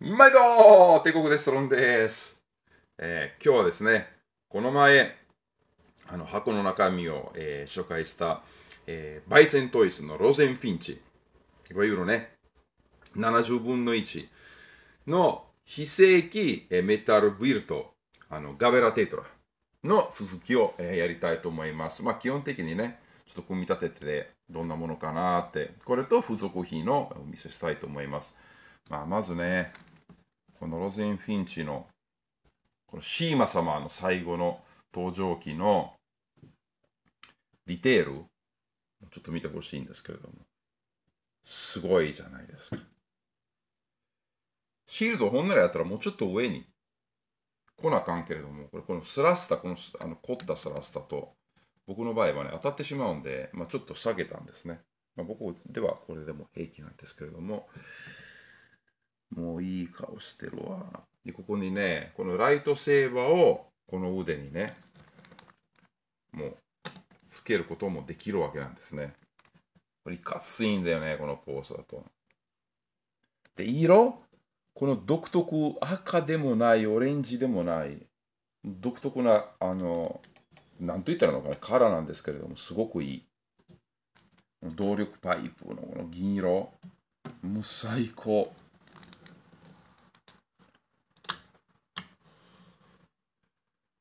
毎度帝国です、トロンです。えー、今日はですね、この前、あの、箱の中身を、えー、紹介した、えー、バイセントイスのロゼンフィンチ、いわゆるね、70分の1の非正規、えメタルビルト、あの、ガベラテトラの続きを、えやりたいと思います。まあ、基本的にね、ちょっと組み立ててどんなものかなって、これと付属品のお見せしたいと思います。まあ、まずね、このロゼン・フィンチの、このシーマ様の最後の登場記のディテール、ちょっと見てほしいんですけれども、すごいじゃないですか。シールド本ならやったらもうちょっと上に来なあかんけれども、これこのスラスタ、このあの凝ったスラスタと、僕の場合はね、当たってしまうんで、まあ、ちょっと下げたんですね。まあ、僕ではこれでも平気なんですけれども、もういい顔してるわ。で、ここにね、このライトセーバーをこの腕にね、もうつけることもできるわけなんですね。これいかついんだよね、このポーズだと。で、色この独特、赤でもない、オレンジでもない、独特な、あの、なんと言ったらいいのかな、カラーなんですけれども、すごくいい。動力パイプのこの銀色、もう最高。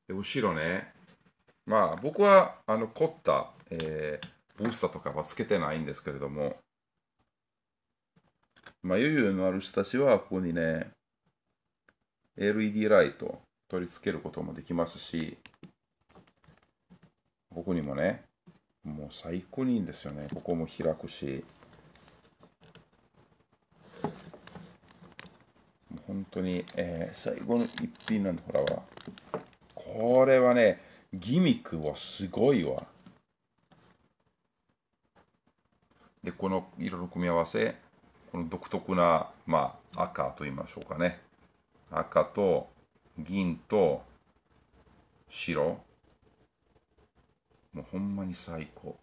で後ろね、まあ僕はあの凝った、えー、ブースターとかはつけてないんですけれども、まあ余裕のある人たちはここにね、LED ライト取り付けることもできますし、ここにもね、もう最高にいいんですよね。ここも開くし、本当に、えー、最後の一品なんで、ほらこれはね、ギミックはすごいわ。で、この色の組み合わせ、この独特な、まあ、赤と言いましょうかね。赤と銀と白。もうほんまに最高。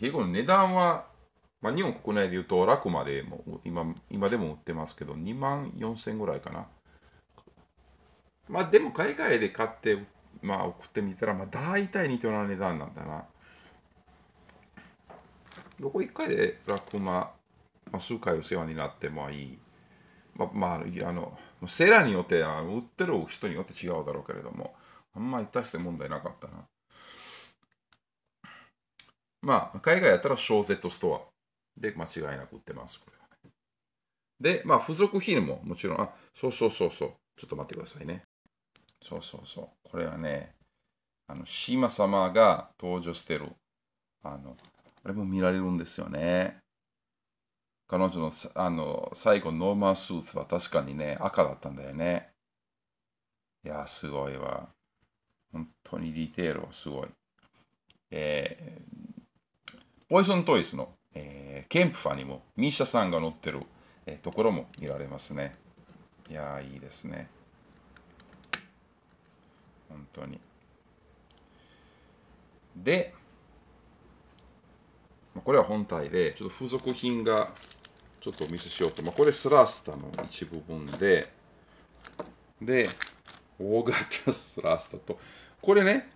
結構値段は、まあ、日本国内で言うとラクでも今今でも売ってますけど、2万4000ぐらいかな。まあでも海外で買って、まあ送ってみたら、まあ大体似たような値段なんだな。どこ一回で楽馬、まあ、数回お世話になってもいい。まあ、まあ、あの、セラによってあの、売ってる人によって違うだろうけれども、あんまり出して問題なかったな。まあ、海外やったら小 Z ストアで間違いなく売ってます、これで、まあ、付属品ももちろん、あ、そうそうそうそう。ちょっと待ってくださいね。そうそうそう。これはね、あの、シーマ様が登場してる。あの、あれも見られるんですよね。彼女のあの最後ノーマンスーツは確かにね、赤だったんだよね。いや、すごいわ。本当にディテールはすごい。えー、ポイソントイスの、えー、ケンプファにもミシャさんが乗ってる、えー、ところも見られますね。いやいいですね。本当に。で、これは本体で、ちょっと付属品がちょっとお見せしようと。まあ、これスラスタの一部分で、で、大型スラスタと、これね、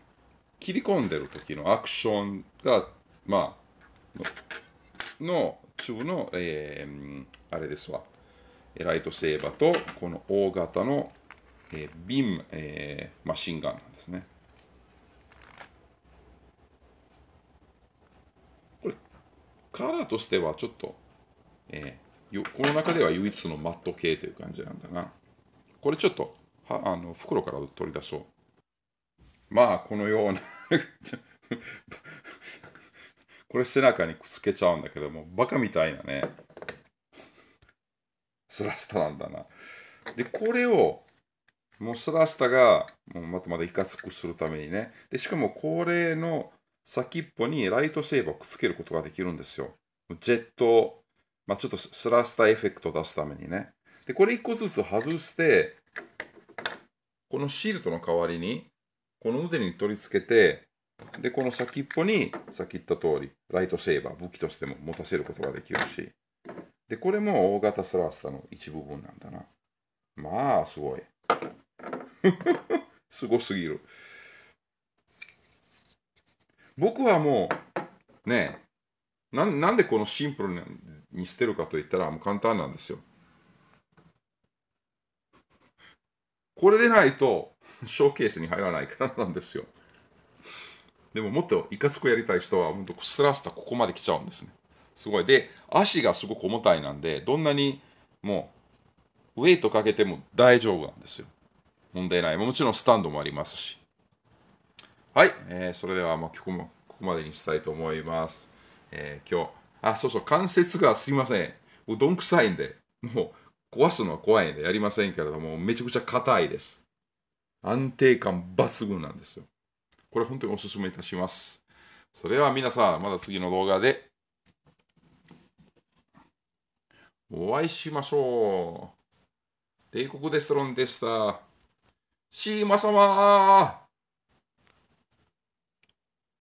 切り込んでる時のアクションが、まあ、の、中の、えー、あれですわ。ライトセーバーと、この大型のえー、ビン、えー、マシンガンなんですね。これ、カラーとしてはちょっと、えー、よこの中では唯一のマット系という感じなんだな。これちょっと、はあの袋から取り出そう。まあ、このような これ背中にくっつけちゃうんだけども、バカみたいなね、スラスタなんだな。で、これを、もうスラスタが、もうまだまだいかつくするためにね。で、しかも恒例の先っぽにライトセーバーをくっつけることができるんですよ。ジェット、まあ、ちょっとスラスタエフェクトを出すためにね。で、これ1個ずつ外して、このシールドの代わりに、この腕に取り付けて、で、この先っぽに、さっき言った通り、ライトセーバー、武器としても持たせることができるし。で、これも大型スラスタの一部分なんだな。まあ、すごい。すごすぎる。僕はもう、ねな、なんでこのシンプルに捨てるかといったら、もう簡単なんですよ。これでないと、ショーケースに入らないからなんですよ。でも、もっといかつくやりたい人は、本当くすらすたここまで来ちゃうんですね。すごい。で、足がすごく重たいなんで、どんなにもう、ウェイトかけても大丈夫なんですよ。問題ない。もちろんスタンドもありますし。はい。えー、それでは、まあ、曲もここまでにしたいと思います。えー、今日。あ、そうそう、関節がすいません。もうどんくさいんで、もう壊すのは怖いんでやりませんけれども、めちゃくちゃ硬いです。安定感抜群なんですよ。これ本当におすすめいたします。それでは皆さん、また次の動画でお会いしましょう。帝国デストロンでした。シーマ様